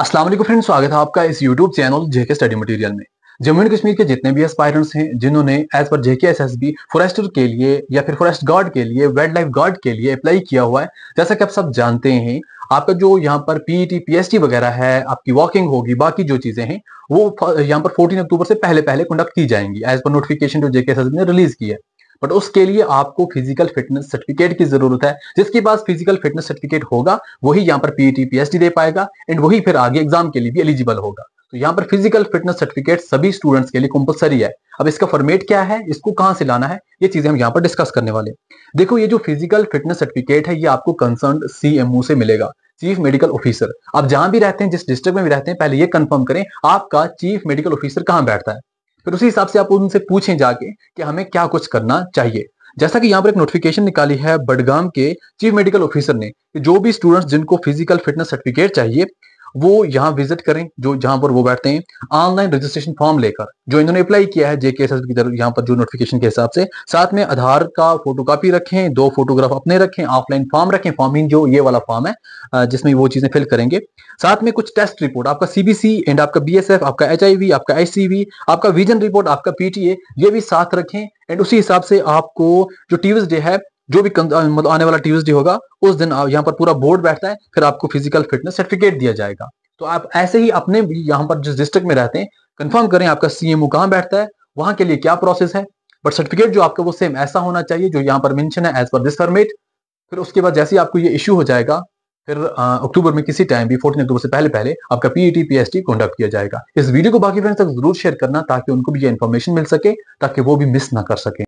अस्सलाम वालेकुम फ्रेंड्स स्वागत है आपका इस YouTube channel JK study material में जम्मू एंड कश्मीर के जितने भी एस्पायरेंट्स हैं जिन्होंने एज पर JK S S B forester के लिए या फिर फॉरेस्ट गार्ड के लिए वाइल्ड लाइफ गार्ड के लिए अप्लाई किया हुआ है जैसा कि आप सब जानते हैं आपका जो यहाँ पर एस पीएसटी e वगैरह है आपकी वॉकिंग होगी बाकी जो चीजें हैं वो यहाँ पर 14 अक्टूबर से पहले पहले कंडक्ट की जाएंगी एज पर नोटिफिकेशन जो जेके एस एस बी ने रिलीज की है बट उसके लिए आपको फिजिकल फिटनेस सर्टिफिकेट की जरूरत है जिसके पास फिजिकल फिटनेस सर्टिफिकेट होगा वही यहाँ पर पीई पीएचडी e दे पाएगा एंड वही फिर आगे एग्जाम के लिए भी एलिजिबल होगा तो यहाँ पर फिजिकल फिटनेस सर्टिफिकेट सभी स्टूडेंट्स के लिए कंपलसरी है अब इसका फॉर्मेट क्या है इसको कहां से लाना है ये चीजें हम यहाँ पर डिस्कस करने वाले देखो ये जो फिजिकल फिटनेस सर्टिफिकेट है ये आपको कंसर्न सी से मिलेगा चीफ मेडिकल ऑफिसर आप जहां भी रहते हैं जिस डिस्ट्रिक्ट में भी रहते हैं पहले ये कंफर्म करें आपका चीफ मेडिकल ऑफिसर कहां बैठता है फिर उसी हिसाब से आप उनसे पूछें जाके कि हमें क्या कुछ करना चाहिए जैसा कि यहाँ पर एक नोटिफिकेशन निकाली है बडगाम के चीफ मेडिकल ऑफिसर ने कि जो भी स्टूडेंट्स जिनको फिजिकल फिटनेस सर्टिफिकेट चाहिए वो यहाँ विजिट करें जो जहां पर वो बैठते हैं ऑनलाइन रजिस्ट्रेशन फॉर्म लेकर जो इन्होंने अप्लाई किया है जेके एस की तरफ यहाँ पर जो नोटिफिकेशन के हिसाब से साथ में आधार का फोटो कापी रखें दो फोटोग्राफ अपने रखें ऑफलाइन फॉर्म रखें फॉर्म इन जो ये वाला फॉर्म है जिसमें वो चीज़ें फिल करेंगे साथ में कुछ टेस्ट रिपोर्ट आपका सीबीसी एंड आपका बीएसएफ आपका एच आपका एचसीवी आपका विजन रिपोर्ट आपका पीटीए ये भी साथ रखें एंड उसी हिसाब से आपको जो डे है जो भी मतलब आने वाला ट्यूजडे होगा उस दिन यहाँ पर पूरा बोर्ड बैठता है फिर आपको फिजिकल फिटनेस सर्टिफिकेट दिया जाएगा तो आप ऐसे ही अपने यहाँ पर जिस डिस्ट्रिक्ट में रहते हैं कंफर्म करें आपका सीएमओ कहाँ बैठता है वहां के लिए क्या प्रोसेस है बट सर्टिफिकेट जो आपका वो सेम ऐसा होना चाहिए जो यहाँ पर मेंशन है एज पर दिस परमिट फिर उसके बाद जैसे ही आपको ये इशू हो जाएगा फिर अक्टूबर में किसी टाइम भी फोर्टीन अक्टूबर से पहले पहले आपका पीईटी पीएसटी कंडक्ट किया जाएगा इस वीडियो को बाकी फ्रेंड्स तक जरूर शेयर करना ताकि उनको भी ये इन्फॉर्मेशन मिल सके ताकि वो भी मिस ना कर सके